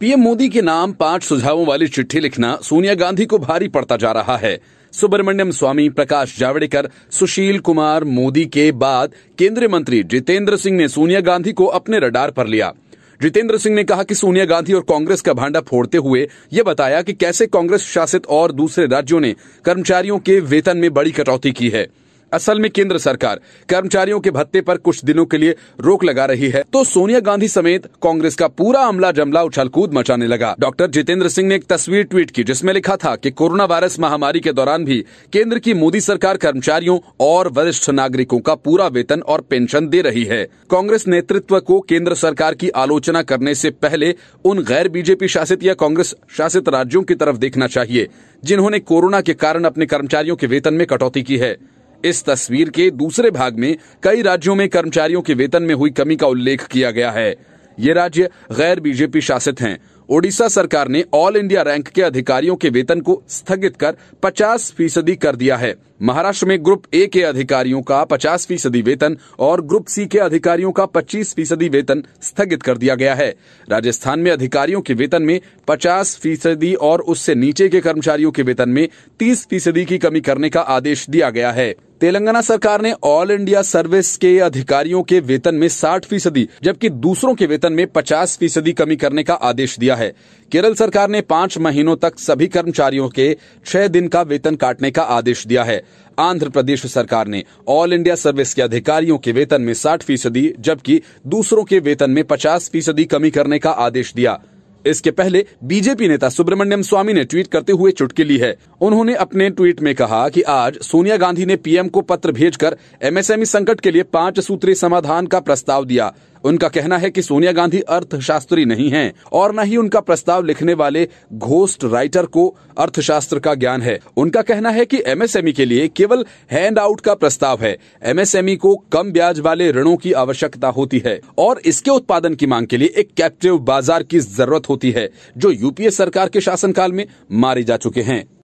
PM Modi के नाम पांच सुझावों वाली चिट्ठी लिखना सोनिया गांधी को भारी पड़ता जा रहा है सुब्रमण्यम स्वामी प्रकाश जावड़ेकर सुशील कुमार मोदी के बाद केंद्रीय मंत्री जितेंद्र सिंह ने सोनिया गांधी को अपने रडार पर लिया जितेंद्र सिंह ने कहा कि सोनिया गांधी और कांग्रेस का भांडा फोड़ते हुए ये बताया कि कैसे कांग्रेस शासित और दूसरे राज्यों ने कर्मचारियों के वेतन में बड़ी कटौती की है असल में केंद्र सरकार कर्मचारियों के भत्ते पर कुछ दिनों के लिए रोक लगा रही है तो सोनिया गांधी समेत कांग्रेस का पूरा अमला जमला उछल कूद मचाने लगा डॉक्टर जितेंद्र सिंह ने एक तस्वीर ट्वीट की जिसमें लिखा था कि कोरोना वायरस महामारी के दौरान भी केंद्र की मोदी सरकार कर्मचारियों और वरिष्ठ नागरिकों का पूरा वेतन और पेंशन दे रही है कांग्रेस नेतृत्व को केंद्र सरकार की आलोचना करने से पहले उन गैर बीजेपी शासित या कांग्रेस शासित राज्यों की तरफ देखना चाहिए जिन्होंने कोरोना के कारण अपने कर्मचारियों के वेतन में कटौती की है इस तस्वीर के दूसरे भाग में कई राज्यों में कर्मचारियों के वेतन में हुई कमी का उल्लेख किया गया है ये राज्य गैर बीजेपी शासित हैं ओडिशा सरकार ने ऑल इंडिया रैंक के अधिकारियों के वेतन को स्थगित कर 50 फीसदी कर दिया है महाराष्ट्र में ग्रुप ए के अधिकारियों का 50 फीसदी वेतन और ग्रुप सी के अधिकारियों का 25 फीसदी वेतन स्थगित कर दिया गया है राजस्थान में अधिकारियों के वेतन में 50 फीसदी और उससे नीचे के कर्मचारियों के वेतन में 30 फीसदी की कमी करने का आदेश दिया गया है तेलंगाना सरकार ने ऑल इंडिया सर्विस के अधिकारियों के वेतन में 60 फीसदी जबकि दूसरों के वेतन में 50 फीसदी कमी करने का आदेश दिया है केरल सरकार ने पाँच महीनों तक सभी कर्मचारियों के छह दिन का वेतन काटने का आदेश दिया है आंध्र प्रदेश सरकार ने ऑल इंडिया सर्विस के अधिकारियों के वेतन में 60 फीसदी जबकि दूसरों के वेतन में 50 फीसदी कमी करने का आदेश दिया इसके पहले बीजेपी नेता सुब्रमण्यम स्वामी ने ट्वीट करते हुए चुटकी ली है उन्होंने अपने ट्वीट में कहा कि आज सोनिया गांधी ने पीएम को पत्र भेजकर एमएसएमई संकट के लिए पांच सूत्री समाधान का प्रस्ताव दिया उनका कहना है कि सोनिया गांधी अर्थशास्त्री नहीं हैं और न ही उनका प्रस्ताव लिखने वाले घोस्ट राइटर को अर्थशास्त्र का ज्ञान है उनका कहना है कि एमएसएमई के लिए केवल हैंड आउट का प्रस्ताव है एमएसएमई को कम ब्याज वाले ऋणों की आवश्यकता होती है और इसके उत्पादन की मांग के लिए एक कैप्टिव बाजार की जरूरत होती है जो यूपीए सरकार के शासनकाल में मारे जा चुके हैं